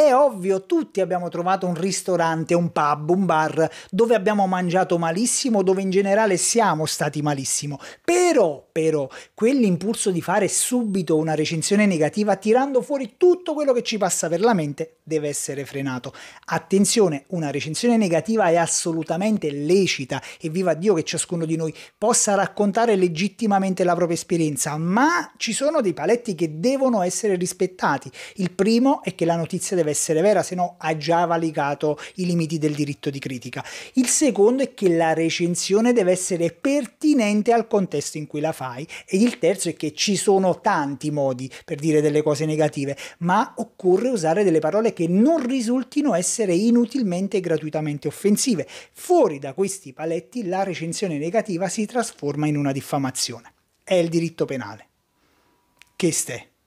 È ovvio, tutti abbiamo trovato un ristorante, un pub, un bar dove abbiamo mangiato malissimo, dove in generale siamo stati malissimo. Però, però, quell'impulso di fare subito una recensione negativa tirando fuori tutto quello che ci passa per la mente deve essere frenato. Attenzione, una recensione negativa è assolutamente lecita e viva Dio che ciascuno di noi possa raccontare legittimamente la propria esperienza, ma ci sono dei paletti che devono essere rispettati. Il primo è che la notizia deve deve essere vera, se no ha già valicato i limiti del diritto di critica. Il secondo è che la recensione deve essere pertinente al contesto in cui la fai e il terzo è che ci sono tanti modi per dire delle cose negative, ma occorre usare delle parole che non risultino essere inutilmente e gratuitamente offensive. Fuori da questi paletti la recensione negativa si trasforma in una diffamazione. È il diritto penale. Che ste?